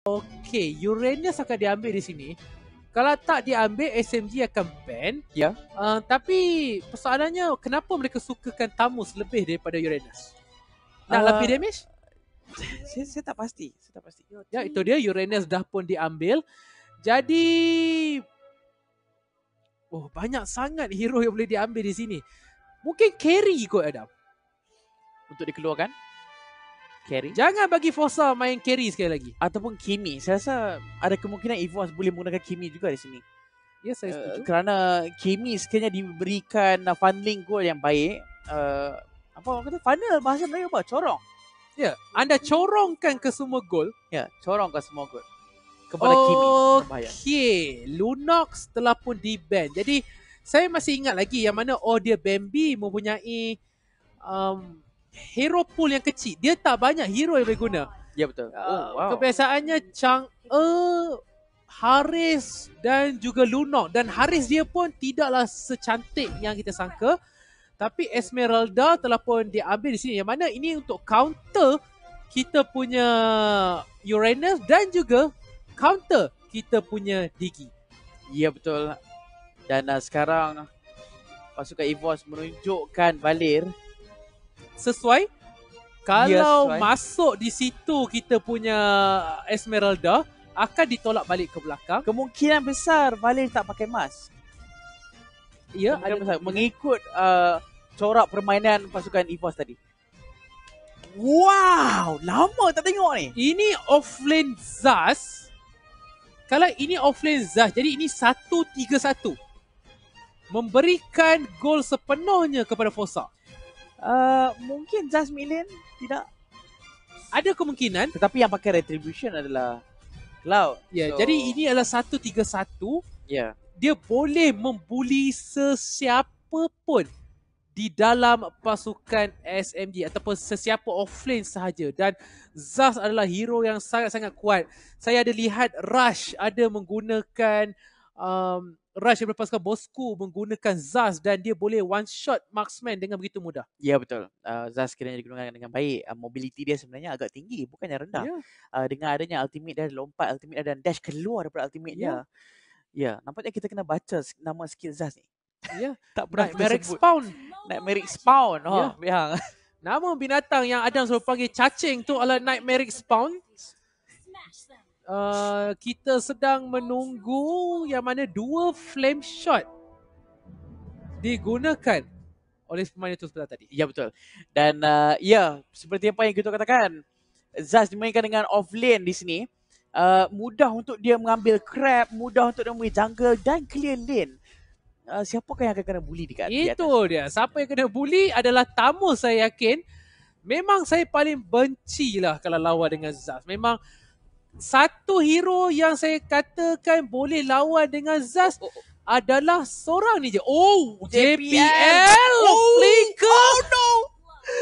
Okay, Uranus akan diambil di sini. Kalau tak diambil, SMG akan ban. Ya. Yeah. Uh, tapi persoalannya, kenapa mereka sukakan Tamus lebih daripada Uranus? Nak uh, lebih damage? Saya, saya tak pasti. Saya tak pasti. Ya, yeah, itu dia. Uranus dah pun diambil. Jadi... Oh, banyak sangat hero yang boleh diambil di sini. Mungkin carry kot, Adam. Untuk dikeluarkan? carry. Jangan bagi Fosa main carry sekali lagi. Ataupun Kimi. Saya rasa ada kemungkinan Evos boleh menggunakan Kimi juga di sini. Ya, yes, saya eh, setuju. Uh, kerana Kimi sekiranya diberikan uh, funding goal yang baik. Uh, apa orang kata? Funnel bahasa Melayu apa? Corong. Ya, yeah. anda corongkan ke semua gol. Ya, yeah, corongkan semua gol. Kepada okay. Kimi. Okey, Lunox telah pun di ban. Jadi, saya masih ingat lagi yang mana Odia Bambi mempunyai um, hero pool yang kecil. Dia tak banyak hero yang boleh guna. Ya betul. Uh, oh, wow. Kebiasaannya Chang E, Haris dan juga Lunok. Dan Haris dia pun tidaklah secantik yang kita sangka. Tapi Esmeralda telah pun diambil di sini. Yang mana ini untuk counter kita punya Uranus dan juga counter kita punya Digi. Ya betul. Dan uh, sekarang pasukan Evos menunjukkan Valir sesuai. Kalau yes, masuk di situ kita punya Esmeralda akan ditolak balik ke belakang. Kemungkinan besar Valen tak pakai mask. Ya, ada besar. mengikut uh, corak permainan pasukan EVOS tadi. Wow, lama tak tengok ni. Ini offline Zaz. Kalau ini offline Zaz, jadi ini 1-3-1. Memberikan gol sepenuhnya kepada Fossa uh, mungkin Just Million tidak ada kemungkinan tetapi yang pakai retribution adalah Cloud. Ya, yeah, so... jadi ini adalah 131. Ya. Yeah. Dia boleh membuli sesiapa pun di dalam pasukan SMG ataupun sesiapa offline sahaja dan Zas adalah hero yang sangat-sangat kuat. Saya ada lihat Rush ada menggunakan um, rush daripada pasukan Bosku menggunakan Zaz dan dia boleh one shot marksman dengan begitu mudah. Ya yeah, betul. Uh, Zaz kena digunakan dengan baik. Uh, ah, mobility dia sebenarnya agak tinggi bukannya rendah. Yeah. Ya. Uh, dengan adanya ultimate dia lompat ultimate dia dan dash keluar daripada ultimate dia. Ya. Yeah. Yeah. nampaknya kita kena baca nama skill Zaz ni. Ya. Yeah. tak pernah Merrick Spawn. Nightmare Spawn. Oh, yeah. Nama binatang yang Adam selalu panggil cacing tu adalah Nightmare Spawn uh, kita sedang menunggu yang mana dua flame shot digunakan oleh pemain itu sebelah tadi. Ya betul. Dan uh, ya seperti apa yang kita katakan Zaz dimainkan dengan off lane di sini. Uh, mudah untuk dia mengambil crab, mudah untuk dia mengambil jungle dan clear lane. Uh, siapakah yang akan kena bully dekat Itu di atas? Itu dia. Siapa yang kena bully adalah Tamu saya yakin. Memang saya paling benci lah kalau lawan dengan Zaz. Memang satu hero yang saya katakan boleh lawan dengan Zaz oh, oh, oh. adalah seorang ni je. Oh, JPL. Oh, Flinker. Oh, no.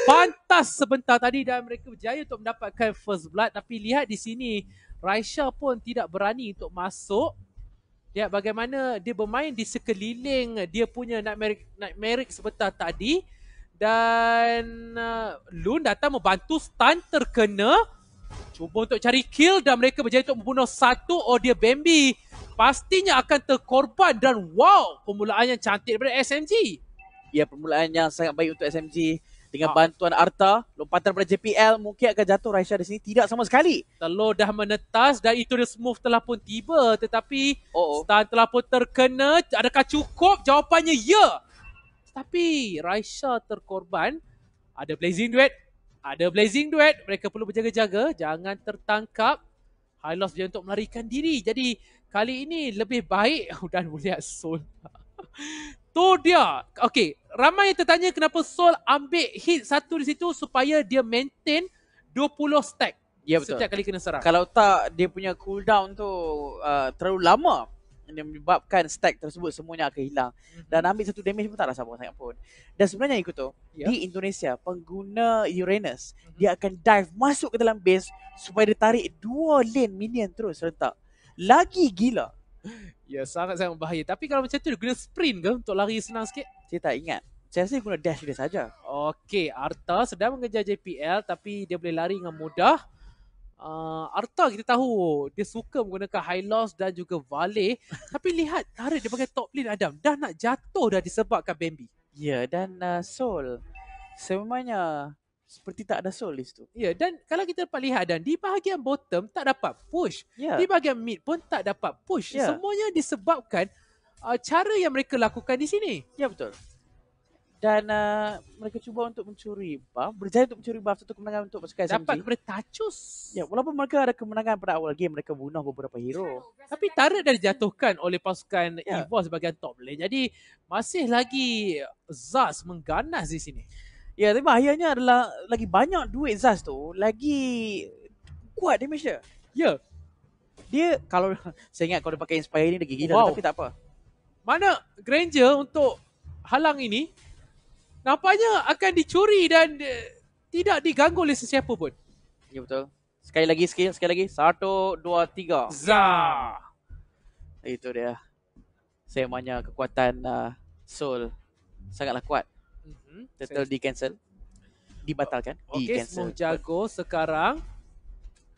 Pantas sebentar tadi dan mereka berjaya untuk mendapatkan first blood. Tapi lihat di sini, Raisha pun tidak berani untuk masuk. Ya, bagaimana dia bermain di sekeliling dia punya nightmare, nightmare sebentar tadi. Dan uh, Lun datang membantu stun terkena. Cuba untuk cari kill dan mereka berjaya untuk membunuh satu Odia Bambi. Pastinya akan terkorban dan wow permulaan yang cantik daripada SMG. Ya permulaan yang sangat baik untuk SMG. Dengan ah. bantuan Arta, lompatan daripada JPL mungkin akan jatuh Raisha di sini. Tidak sama sekali. Telur dah menetas dan itu dia smooth telah pun tiba. Tetapi oh, oh. stun telah pun terkena. Adakah cukup? Jawapannya ya. Tapi Raisha terkorban. Ada Blazing Duet ada blazing duet mereka perlu berjaga-jaga jangan tertangkap high loss dia untuk melarikan diri jadi kali ini lebih baik dan mulia soul tu dia Okay, ramai yang tertanya kenapa soul ambil hit satu di situ supaya dia maintain 20 stack Ya Setiap kali kena serang. Kalau tak dia punya cooldown tu uh, terlalu lama yang menyebabkan stack tersebut semuanya akan hilang mhm. dan ambil satu damage pun taklah sabar sangat pun dan sebenarnya ikut tu yeah. di Indonesia pengguna Uranus mm-hmm. dia akan dive masuk ke dalam base supaya dia tarik dua lane minion terus serentak lagi gila ya sangat sangat bahaya tapi kalau macam tu dia guna sprint ke untuk lari senang sikit saya tak ingat saya rasa guna dash dia saja okey Arta sedang mengejar JPL tapi dia boleh lari dengan mudah Uh, Arta kita tahu dia suka menggunakan high loss dan juga vale, tapi lihat tarik dia pakai top lane Adam dah nak jatuh dah disebabkan Bambi. Ya yeah, dan uh, ah, soul semuanya seperti tak ada soul list tu. Ya yeah, dan kalau kita dapat lihat dan di bahagian bottom tak dapat push. Yeah. Di bahagian mid pun tak dapat push. Yeah. Semuanya disebabkan uh, cara yang mereka lakukan di sini. Ya yeah, betul dan uh, mereka cuba untuk mencuri buff berjaya untuk mencuri buff satu kemenangan untuk pasukan SMG dapat kepada Tachos ya walaupun mereka ada kemenangan pada awal game mereka bunuh beberapa hero tapi Tarik dah dijatuhkan oleh pasukan ya. Evo sebagai top lane jadi masih lagi Zaz mengganas di sini ya tapi bahayanya adalah lagi banyak duit Zaz tu lagi kuat damage dia ya dia kalau saya ingat kalau dia pakai inspire ni dia gigi wow. tapi tak apa mana Granger untuk halang ini nampaknya akan dicuri dan eh, tidak diganggu oleh sesiapa pun. Ya betul. Sekali lagi skill, sekali lagi. Satu, dua, tiga. Zah! Itu dia. Saya kekuatan uh, Soul sangatlah kuat. Mm-hmm. Turtle di-cancel. Dibatalkan. Okay, di-cancel. Okay, jago sekarang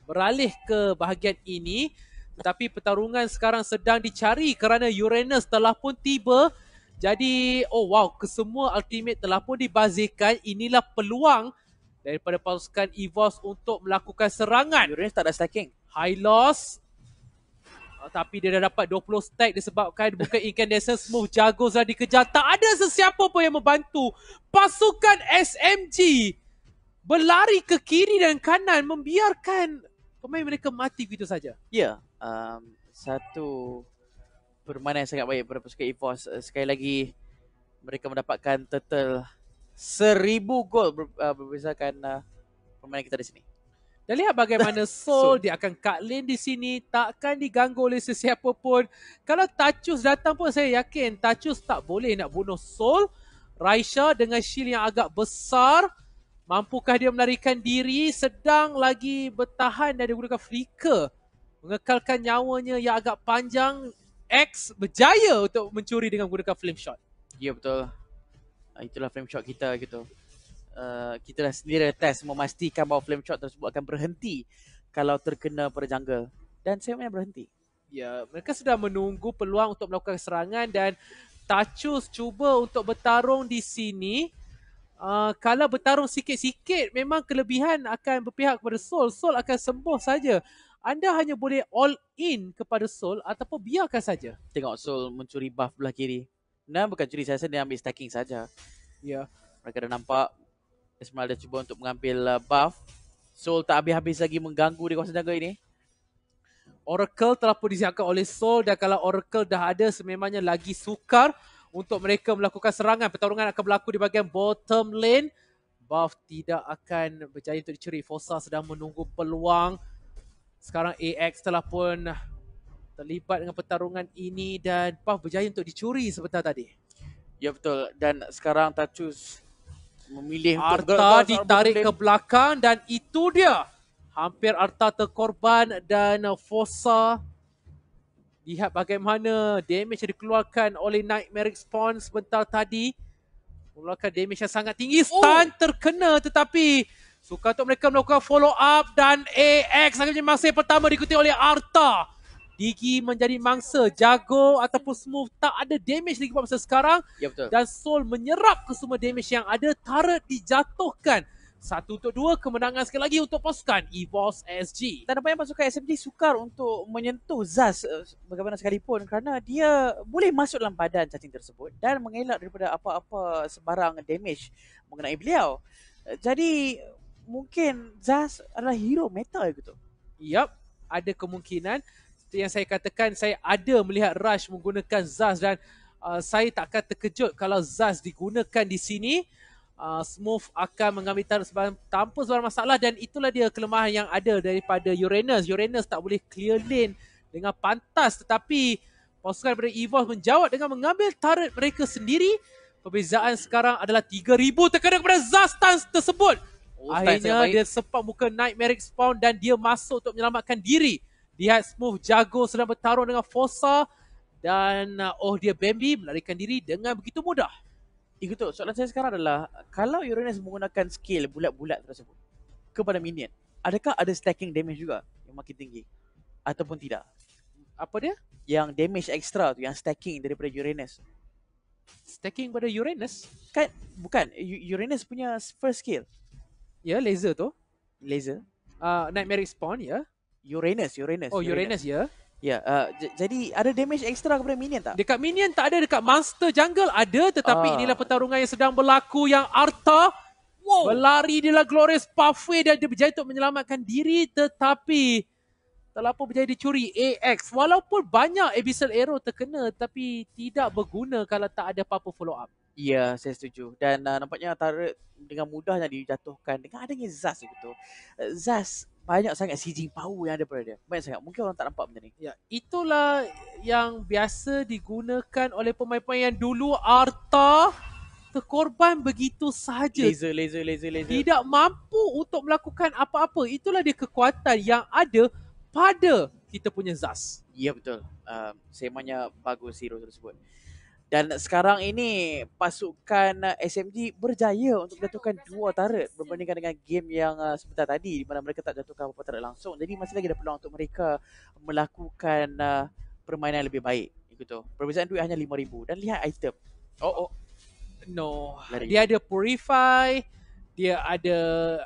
beralih ke bahagian ini. Tetapi pertarungan sekarang sedang dicari kerana Uranus telah pun tiba jadi oh wow kesemua ultimate telah pun dibazirkan inilah peluang daripada pasukan Evos untuk melakukan serangan. Yurinus tak ada stacking. High loss. Uh, tapi dia dah dapat 20 stack disebabkan bukan incandescent smooth jago sudah dikejar. Tak ada sesiapa pun yang membantu pasukan SMG berlari ke kiri dan kanan membiarkan pemain mereka mati begitu saja. Ya. Yeah, um, satu permainan sangat baik pada pasukan EVOS. Sekali lagi mereka mendapatkan total seribu gol ber, uh, eh, berbezakan uh, eh, permainan kita di sini. Dan lihat bagaimana Sol so. dia akan cut lane di sini. Takkan diganggu oleh sesiapa pun. Kalau Tachus datang pun saya yakin Tachus tak boleh nak bunuh Sol. Raisha dengan shield yang agak besar. Mampukah dia melarikan diri? Sedang lagi bertahan dan dia gunakan flicker. Mengekalkan nyawanya yang agak panjang. X berjaya untuk mencuri dengan menggunakan flame shot. Ya yeah, betul. Ah, itulah flame shot kita gitu. Uh, kita dah sendiri test memastikan bahawa flame shot tersebut akan berhenti kalau terkena pada jungle. Dan saya memang berhenti. Ya, yeah, mereka sudah menunggu peluang untuk melakukan serangan dan Tachus cuba untuk bertarung di sini. Uh, kalau bertarung sikit-sikit memang kelebihan akan berpihak kepada Soul. Soul akan sembuh saja anda hanya boleh all in kepada Soul ataupun biarkan saja. Tengok Soul mencuri buff belah kiri. Nah, bukan curi saya sendiri ambil stacking saja. Ya. Yeah. Mereka dah nampak Esmal dah cuba untuk mengambil uh, buff. Soul tak habis-habis lagi mengganggu di kawasan jaga ini. Oracle telah pun disiapkan oleh Soul dan kalau Oracle dah ada sememangnya lagi sukar untuk mereka melakukan serangan. Pertarungan akan berlaku di bahagian bottom lane. Buff tidak akan berjaya untuk dicuri. Fossa sedang menunggu peluang. Sekarang AX telah pun terlibat dengan pertarungan ini dan Puff berjaya untuk dicuri sebentar tadi. Ya betul dan sekarang Tachus memilih Arta untuk Arta ditarik ke belakang dan itu dia. Hampir Arta terkorban dan Fossa lihat bagaimana damage yang dikeluarkan oleh Nightmare Spawn sebentar tadi. Mengeluarkan damage yang sangat tinggi. Stun oh. terkena tetapi Suka untuk mereka melakukan follow up dan AX akhirnya mangsa yang pertama diikuti oleh Arta. Digi menjadi mangsa jago ataupun smooth tak ada damage lagi pada masa sekarang. Ya betul. Dan Soul menyerap ke semua damage yang ada turret dijatuhkan. Satu untuk dua kemenangan sekali lagi untuk pasukan EVOS SG. Tak nampaknya pasukan SMG sukar untuk menyentuh Zaz uh, bagaimana sekalipun kerana dia boleh masuk dalam badan cacing tersebut dan mengelak daripada apa-apa sebarang damage mengenai beliau. Eh, jadi mungkin Zaz adalah hero metal gitu. Yup, ada kemungkinan. Yang saya katakan, saya ada melihat Rush menggunakan Zaz dan uh, saya takkan terkejut kalau Zaz digunakan di sini. Uh, Smooth akan mengambil tarik sebarang, tanpa sebarang masalah dan itulah dia kelemahan yang ada daripada Uranus. Uranus tak boleh clear lane dengan pantas tetapi pasukan daripada EVOS menjawab dengan mengambil turret mereka sendiri. Perbezaan sekarang adalah 3,000 terkena kepada Zaz tersebut. Oh, Akhirnya dia sempat muka Nightmare Spawn dan dia masuk untuk menyelamatkan diri. Lihat Smooth jago sedang bertarung dengan Fossa dan uh, oh dia Bambi melarikan diri dengan begitu mudah. Ikut tu, soalan saya sekarang adalah kalau Uranus menggunakan skill bulat-bulat tersebut kepada minion, adakah ada stacking damage juga yang makin tinggi ataupun tidak? Apa dia? Yang damage extra tu, yang stacking daripada Uranus. Stacking pada Uranus? Kan, bukan. Uranus punya first skill ya yeah, laser tu laser uh, nightmare spawn ya yeah. uranus uranus oh uranus ya ya yeah. yeah, uh, jadi ada damage ekstra kepada minion tak dekat minion tak ada dekat monster jungle ada tetapi uh. inilah pertarungan yang sedang berlaku yang arta wow. berlari di dalam glorious pathway dan dia berjaya untuk menyelamatkan diri tetapi Terlapor berjaya dicuri AX Walaupun banyak Abyssal Arrow terkena Tapi tidak berguna Kalau tak ada apa-apa follow up Ya, saya setuju. Dan uh, nampaknya Tarek dengan mudahnya dijatuhkan dengan adanya Zaz itu. Uh, Zaz banyak sangat seizing pau yang ada pada dia. Banyak sangat. Mungkin orang tak nampak benda ni. Ya, itulah yang biasa digunakan oleh pemain-pemain yang dulu Arta terkorban begitu sahaja. Laser, laser, laser, laser. Tidak mampu untuk melakukan apa-apa. Itulah dia kekuatan yang ada pada kita punya Zaz. Ya, betul. Uh, semuanya bagus hero tersebut. Dan sekarang ini pasukan eh, SMG berjaya untuk jatuhkan dua tarik berbandingkan dengan game yang eh, sebentar tadi di mana mereka tak jatuhkan apa-apa tarik langsung. Jadi masih lagi ada peluang untuk mereka melakukan eh, permainan yang lebih baik. Begitu. Perbezaan duit hanya RM5,000 dan lihat item. Oh, oh. No. Lari. Dia ada Purify, dia ada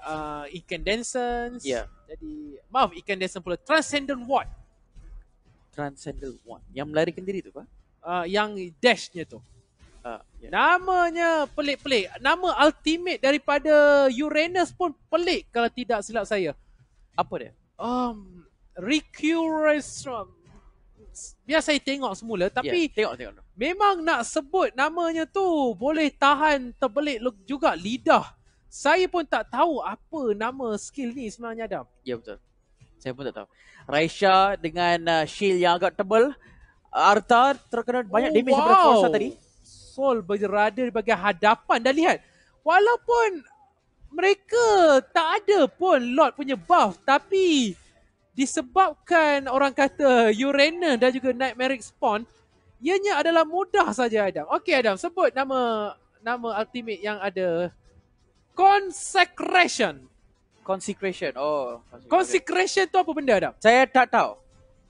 uh, Incandescence. Yeah. Jadi, maaf Incandescence pula. Transcendent One. Transcendent One. Yang melarikan diri tu, Pak uh, yang dashnya tu. Ah, ya. Namanya pelik-pelik. Nama ultimate daripada Uranus pun pelik kalau tidak silap saya. Apa dia? Um, Recurus. Biar saya tengok semula. Tapi yeah, tengok, tengok. memang nak sebut namanya tu boleh tahan terbelit juga lidah. Saya pun tak tahu apa nama skill ni sebenarnya Adam. Ya yeah, betul. Saya pun tak tahu. Raisha dengan uh, shield yang agak tebal. Arta terkena banyak oh, damage wow. daripada Fawza tadi. Sol berada di bagian hadapan dan lihat walaupun mereka tak ada pun Lord punya buff tapi disebabkan orang kata Urena dan juga Nightmare spawn ianya adalah mudah saja Adam. Okey Adam sebut nama nama ultimate yang ada Consecration. Consecration. Oh. Consecration, consecration tu apa benda Adam? Saya tak tahu.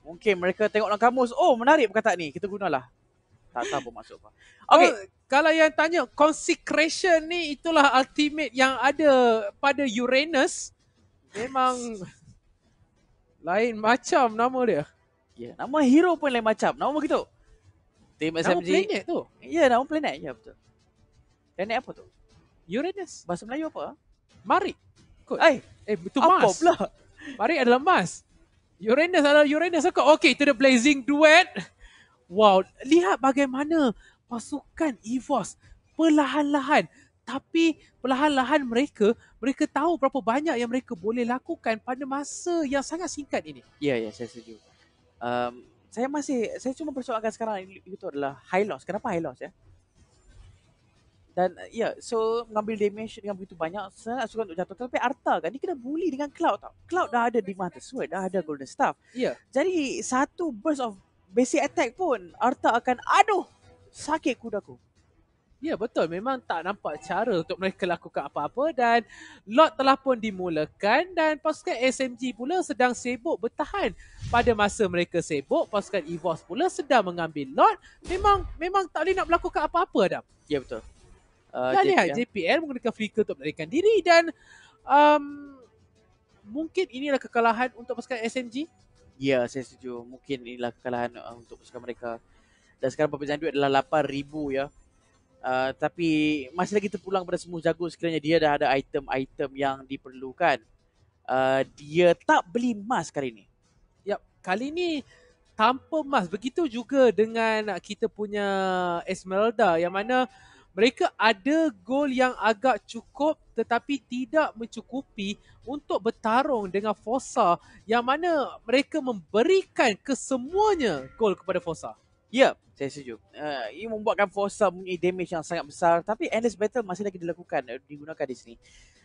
Mungkin mereka tengok dalam kamus, oh menarik perkataan ni, kita gunalah. Tak tahu apa maksud apa. Okay. Oh, kalau yang tanya, consecration ni itulah ultimate yang ada pada Uranus. Memang lain macam nama dia. Yeah, nama hero pun lain macam. Nama begitu. Team SMG. Nama planet tu. Ya, nama planet. Ya, betul. Planet apa tu? Uranus. Bahasa Melayu apa? Mari. Kut. Eh, betul mas. Apa pula? Mari adalah mas. Uranus adalah Uranus aku. Okay, itu the blazing duet. Wow, lihat bagaimana pasukan EVOS perlahan-lahan. Tapi perlahan-lahan mereka, mereka tahu berapa banyak yang mereka boleh lakukan pada masa yang sangat singkat ini. Ya, yeah, ya, yeah, saya setuju. Um, saya masih, saya cuma persoalkan sekarang itu adalah high loss. Kenapa high loss ya? Dan ya, yeah, so mengambil damage dengan begitu banyak sangat sukar untuk jatuh. Tapi Arta kan dia kena bully dengan Cloud tau. Cloud dah ada di mata Sword, dah ada Golden Staff. Yeah. Jadi satu burst of basic attack pun Arta akan aduh sakit kudaku. Ya yeah, betul memang tak nampak cara untuk mereka lakukan apa-apa dan lot telah pun dimulakan dan pasukan SMG pula sedang sibuk bertahan pada masa mereka sibuk pasukan Evos pula sedang mengambil lot memang memang tak boleh nak melakukan apa-apa Adam. Ya yeah, betul uh, ya, ya, JPL. lihat JPL menggunakan free untuk melarikan diri dan um, mungkin inilah kekalahan untuk pasukan SMG. Ya, saya setuju. Mungkin inilah kekalahan uh, untuk pasukan mereka. Dan sekarang perpecahan duit adalah 8,000 ya. Uh, tapi masih lagi terpulang kepada semua jago sekiranya dia dah ada item-item yang diperlukan. Uh, dia tak beli mask kali ini. Yap, kali ini tanpa mask. Begitu juga dengan kita punya Esmeralda yang mana mereka ada gol yang agak cukup tetapi tidak mencukupi untuk bertarung dengan Fosa yang mana mereka memberikan kesemuanya gol kepada Fosa. Ya, saya setuju. Uh, eh, ia membuatkan Fosa punya damage yang sangat besar tapi endless battle masih lagi dilakukan, eh, digunakan di sini.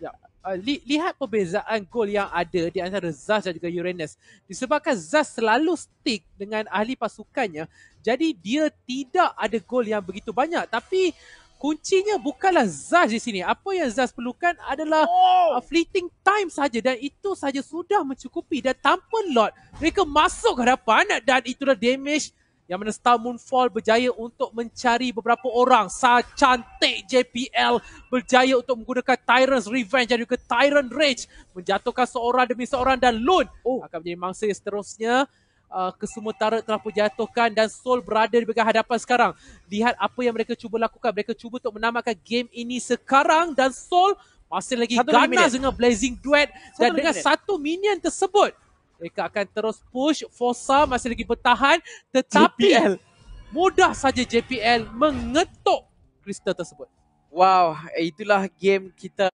Ya. Uh, li- lihat perbezaan gol yang ada di antara Zaz dan juga Uranus. Disebabkan Zaz selalu stick dengan ahli pasukannya, jadi dia tidak ada gol yang begitu banyak. Tapi kuncinya bukanlah Zaz di sini. Apa yang Zaz perlukan adalah oh. fleeting time saja dan itu saja sudah mencukupi dan tanpa lot mereka masuk ke hadapan dan itulah damage yang mana Star Moonfall berjaya untuk mencari beberapa orang. Sa cantik JPL berjaya untuk menggunakan Tyrant's Revenge dan juga Tyrant Rage. Menjatuhkan seorang demi seorang dan loon. oh. akan menjadi mangsa seterusnya. Uh, kesemua tarik telah pun jatuhkan dan Soul berada di bagian hadapan sekarang. Lihat apa yang mereka cuba lakukan. Mereka cuba untuk menamatkan game ini sekarang dan Soul masih lagi satu ganas minit. dengan Blazing Duet satu dan dengan satu minion tersebut. Mereka akan terus push. Fosa masih lagi bertahan. Tetapi JPL. mudah saja JPL mengetuk kristal tersebut. Wow, itulah game kita.